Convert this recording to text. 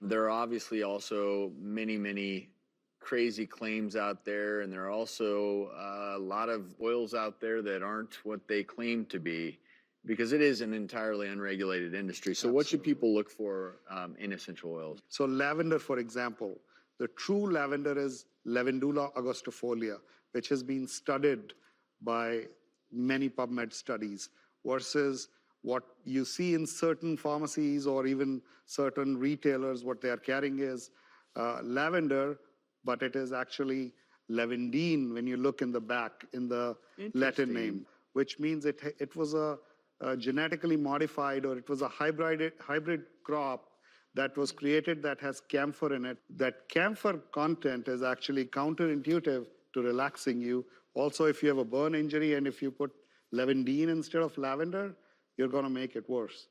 there are obviously also many, many crazy claims out there, and there are also uh, a lot of oils out there that aren't what they claim to be because it is an entirely unregulated industry. So, Absolutely. what should people look for um, in essential oils? So, lavender, for example, the true lavender is Lavandula augustifolia, which has been studied by many PubMed studies, versus what you see in certain pharmacies or even certain retailers, what they are carrying is uh, lavender, but it is actually lavendine when you look in the back in the Latin name, which means it, it was a, a genetically modified or it was a hybrid, hybrid crop that was created that has camphor in it. That camphor content is actually counterintuitive to relaxing you. Also, if you have a burn injury and if you put lavendine instead of lavender, you're going to make it worse.